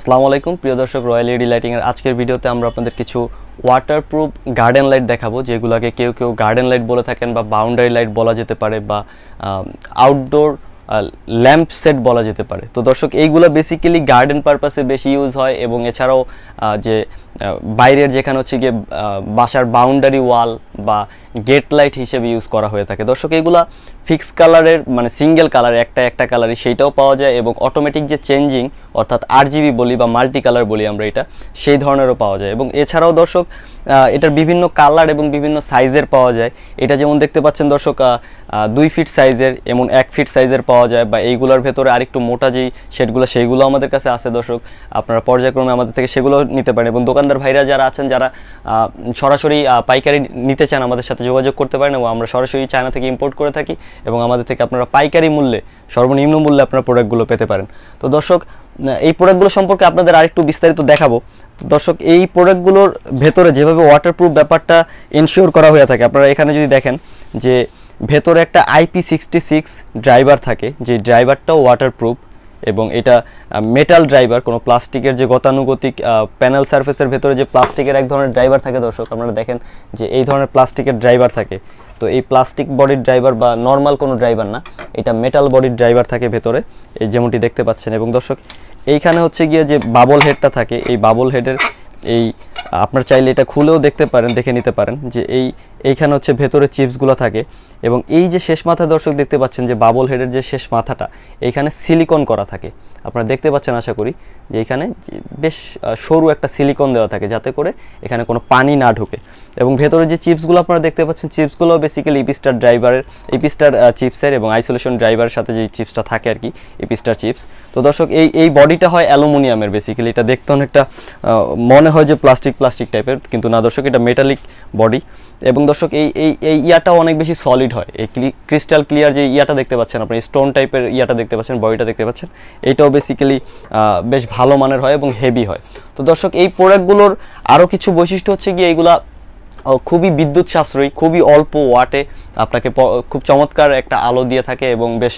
আসসালামু আলাইকুম প্রিয় দর্শক রয়্যাল এডি লাইটিংয়ের আজকের ভিডিওতে আমরা আপনাদের কিছু ওয়াটারপ্রুফ গার্ডেন লাইট দেখাবো যেগুলোকে কেউ কেউ গার্ডেন লাইট বলে থাকেন বা বাউন্ডারি লাইট বলা যেতে পারে বা আউটডোর ল্যাম্প সেট বলা যেতে পারে তো দর্শক এইগুলো বেসিক্যালি গার্ডেন পারপাসে বেশি ইউজ হয় এবং এছাড়াও যে বাইরের যেখানে হচ্ছে গিয়ে বাসার বাউন্ডারি ওয়াল বা গেট লাইট হিসেবে ইউজ করা হয়ে থাকে দর্শক এগুলা ফিক্স কালারের মানে সিঙ্গেল কালার একটা একটা কালারই সেইটাও পাওয়া যায় এবং অটোমেটিক যে চেঞ্জিং অর্থাৎ আর জিবি বলি বা মাল্টি কালার বলি আমরা এটা সেই ধরনেরও পাওয়া যায় এবং এছাড়াও দর্শক এটার বিভিন্ন কালার এবং বিভিন্ন সাইজের পাওয়া যায় এটা যেমন দেখতে পাচ্ছেন দর্শক দুই ফিট সাইজের এমন এক ফিট সাইজের পাওয়া পাওয়া যায় বা এইগুলোর ভেতরে আরেকটু মোটা যেই শেডগুলো সেইগুলো আমাদের কাছে আছে দর্শক আপনারা পর্যায়ক্রমে আমাদের থেকে সেগুলো নিতে পারেন এবং দোকানদার ভাইরা যারা আছেন যারা সরাসরি পাইকারি নিতে চান আমাদের সাথে যোগাযোগ করতে পারেন এবং আমরা সরাসরি চায়না থেকে ইম্পোর্ট করে থাকি এবং আমাদের থেকে আপনারা পাইকারি মূল্যে সর্বনিম্ন মূল্যে আপনারা প্রোডাক্টগুলো পেতে পারেন তো দর্শক এই প্রোডাক্টগুলো সম্পর্কে আপনাদের আরেকটু বিস্তারিত দেখাবো দর্শক এই প্রোডাক্টগুলোর ভেতরে যেভাবে ওয়াটারপ্রুফ ব্যাপারটা এনশিওর করা হয়ে থাকে আপনারা এখানে যদি দেখেন যে ভেতরে একটা আইপি সিক্সটি সিক্স ড্রাইভার থাকে যে ড্রাইভারটাও ওয়াটারপ্রুফ এবং এটা মেটাল ড্রাইভার কোনো প্লাস্টিকের যে গতানুগতিক প্যানেল সার্ফেসের ভেতরে যে প্লাস্টিকের এক ধরনের ড্রাইভার থাকে দর্শক আপনারা দেখেন যে এই ধরনের প্লাস্টিকের ড্রাইভার থাকে তো এই প্লাস্টিক বডির ড্রাইভার বা নর্মাল কোনো ড্রাইভার না এটা মেটাল বডির ড্রাইভার থাকে ভেতরে এই যেমনটি দেখতে পাচ্ছেন এবং দর্শক এইখানে হচ্ছে গিয়ে যে বাবল হেডটা থাকে এই বাবল হেডের এই আপনার চাইলে এটা খুলেও দেখতে পারেন দেখে নিতে পারেন যে এই এইখানে হচ্ছে ভেতরে চিপসগুলো থাকে এবং এই যে শেষ মাথা দর্শক দেখতে পাচ্ছেন যে বাবল হেডের যে শেষ মাথাটা এইখানে সিলিকন করা থাকে আপনারা দেখতে পাচ্ছেন আশা করি যে এখানে বেশ সরু একটা সিলিকন দেওয়া থাকে যাতে করে এখানে কোনো পানি না ঢোকে এবং ভেতরে যে চিপসগুলো আপনারা দেখতে পাচ্ছেন চিপসগুলো বেসিক্যালি ইপিস্টার ড্রাইভারের ইপিস্টার চিপসের এবং আইসোলেশন ড্রাইভারের সাথে যে চিপসটা থাকে আর কি ইপিস্টার চিপস তো দর্শক এই এই বডিটা হয় অ্যালুমিনিয়ামের বেসিক্যালি এটা দেখতে অনেকটা মনে মনে হয় যে প্লাস্টিক প্লাস্টিক টাইপের কিন্তু না দর্শক এটা মেটালিক বডি এবং দর্শক এই এই এই ইয়াটাও অনেক বেশি সলিড হয় এই ক্রিস্টাল ক্লিয়ার যে ইয়াটা দেখতে পাচ্ছেন আপনি স্টোন টাইপের ইয়াটা দেখতে পাচ্ছেন বডিটা দেখতে পাচ্ছেন এটাও বেসিক্যালি বেশ ভালো মানের হয় এবং হেভি হয় তো দর্শক এই প্রোডাক্টগুলোর আরও কিছু বৈশিষ্ট্য হচ্ছে গিয়ে এইগুলা খুবই বিদ্যুৎ সাশ্রয়ী খুবই অল্প ওয়াটে আপনাকে খুব চমৎকার একটা আলো দিয়ে থাকে এবং বেশ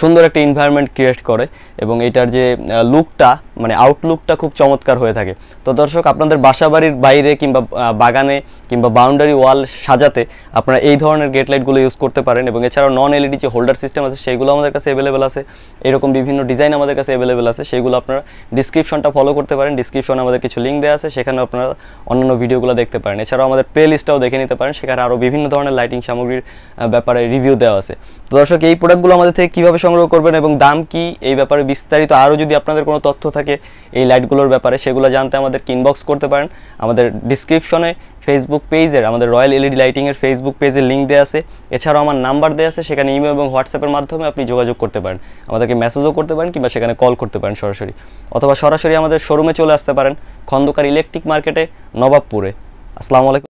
সুন্দর একটা এনভায়রনমেন্ট ক্রিয়েট করে এবং এটার যে লুকটা মানে আউটলুকটা খুব চমৎকার হয়ে থাকে তো দর্শক আপনাদের বাসা বাড়ির বাইরে কিংবা বাগানে কিংবা বাউন্ডারি ওয়াল সাজাতে আপনারা এই ধরনের গেট লাইটগুলো ইউজ করতে পারেন এবং এছাড়াও নন এলইডি e যে হোল্ডার সিস্টেম আছে সেগুলো আমাদের কাছে অ্যাভেলেবেল আছে এরকম বিভিন্ন ডিজাইন আমাদের কাছে অ্যাভেলেবেল আছে সেগুলো আপনারা ডিসক্রিপশনটা ফলো করতে পারেন ডিসক্রিপশনে আমাদের কিছু লিঙ্ক দেওয়া আছে সেখানে আপনারা অন্যান্য ভিডিওগুলো দেখতে পারেন এছাড়াও আমাদের প্লে লিস্টটাও দেখে নিতে পারেন সেখানে আরও বিভিন্ন ধরনের লাইটিং সামগ্রীর ব্যাপারে রিভিউ দেওয়া আছে তো দর্শক এই প্রোডাক্টগুলো আমাদের থেকে কীভাবে সংগ্রহ করবেন এবং দাম কি এই ব্যাপারে বিস্তারিত আরও যদি আপনাদের কোনো তথ্য থাকে এই লাইটগুলোর ব্যাপারে সেগুলো জানতে আমাদের ইনবক্স করতে পারেন আমাদের ডিসক্রিপশনে ফেসবুক পেজের আমাদের রয়্যাল এলইডি লাইটিংয়ের ফেসবুক পেজের লিঙ্ক দেওয়া আছে এছাড়াও আমার নাম্বার দেওয়া আছে সেখানে ইমেল এবং হোয়াটসঅ্যাপের মাধ্যমে আপনি যোগাযোগ করতে পারেন আমাদেরকে মেসেজও করতে পারেন কিংবা সেখানে কল করতে পারেন সরাসরি অথবা সরাসরি আমাদের শোরুমে চলে আসতে পারেন খন্দকার ইলেকট্রিক মার্কেটে নবাবপুরে আসসালামু আলাইকুম